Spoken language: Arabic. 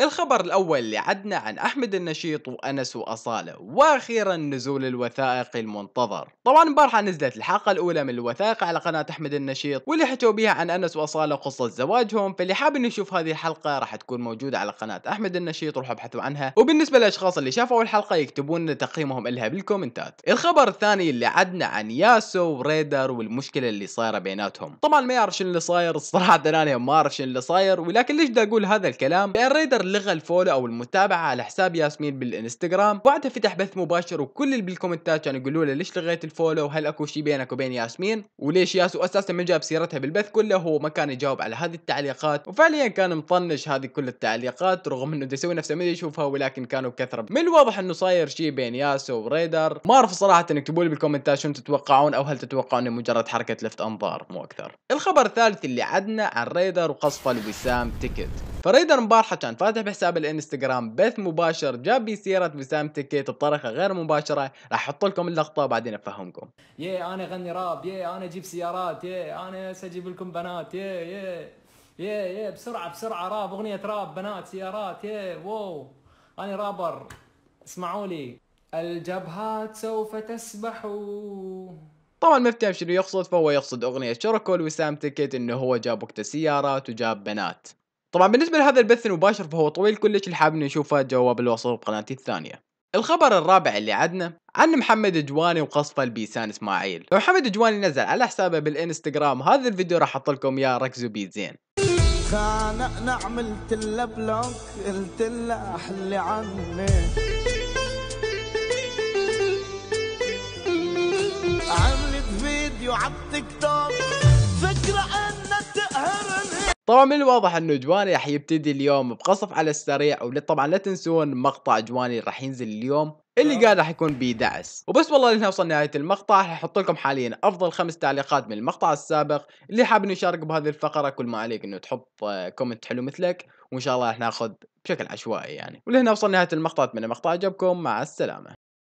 الخبر الأول اللي عدنا عن أحمد النشيط وأنس وأصالة وأخيرا نزول الوثائقي المنتظر طبعا امبارحة نزلت الحلقة الأولى من الوثائق على قناة أحمد النشيط واللي حكوا بيها عن أنس وأصالة قصة زواجهم فاللي حاب انه يشوف هذه الحلقة راح تكون موجودة على قناة أحمد النشيط روحوا ابحثوا عنها وبالنسبة للأشخاص اللي شافوا الحلقة يكتبون تقييمهم إلها بالكومنتات الخبر الثاني اللي عدنا عن ياسو وريدر والمشكلة اللي صايرة بيناتهم طبعا ما يعرف شنو اللي صاير الصراحة أنا ما أعرف شنو اللي صاير ولكن ليش دا أقول هذا الكلام لأن ريدر لغى الفولو او المتابعه على حساب ياسمين بالانستغرام وبعدها فتح بث مباشر وكل اللي بالكومنتات كانوا يقولوا له ليش لغيت الفولو وهل اكو شيء بينك وبين ياسمين وليش ياسو اساسا ما جاب سيرتها بالبث كله هو ما كان يجاوب على هذه التعليقات وفعليا كان مطنش هذه كل التعليقات رغم انه يسوي نفسه ما يشوفها ولكن كانوا بكثره من الواضح انه صاير شيء بين ياسو وريدر ما اعرف صراحه اكتبوا لي بالكومنتات شنو تتوقعون او هل تتوقعون انه مجرد حركه لفت انظار مو اكثر الخبر الثالث اللي عدنا عن ريدر وقصفه لوسام تيكت فريدر مبارحة كان فاتح بحساب الانستغرام بث مباشر جاب بي سيارة وسام تكيت بطريقة غير مباشرة راح احط لكم اللقطة وبعدين افهمكم يا انا اغني راب يا انا اجيب سيارات يا انا هسه اجيب لكم بنات يا يا يا يا بسرعة بسرعة راب اغنية راب بنات سيارات يا واو انا رابر اسمعوا لي الجبهات سوف تسبح طبعا ما فهم شنو يقصد فهو يقصد اغنيه شركه لوسام تكت انه هو جاب وقت سيارات وجاب بنات طبعا بالنسبة لهذا البث المباشر فهو طويل كلش اللي حابب نشوفه جواب الوصول بقناتي الثانية الخبر الرابع اللي عندنا عن محمد جواني وقصفه البيسان اسماعيل لو محمد جواني نزل على حسابه بالانستغرام هذا الفيديو راح احط لكم اياه ركزوا بيه زين خانقنا عملت له بلوك قلت له احلي عني عملت فيديو على التيك توك طبعا من الواضح انه جواني راح يبتدي اليوم بقصف على السريع وطبعا لا تنسون مقطع جواني راح ينزل اليوم اللي آه. قال راح يكون بدعس وبس والله لهنا وصلنا نهايه المقطع راح احط لكم حاليا افضل خمس تعليقات من المقطع السابق اللي حاب انه يشارك بهذه الفقره كل ما عليك انه تحط آه، كومنت حلو مثلك وان شاء الله راح ناخذ بشكل عشوائي يعني ولهنا وصلنا نهايه المقطع اتمنى المقطع عجبكم مع السلامه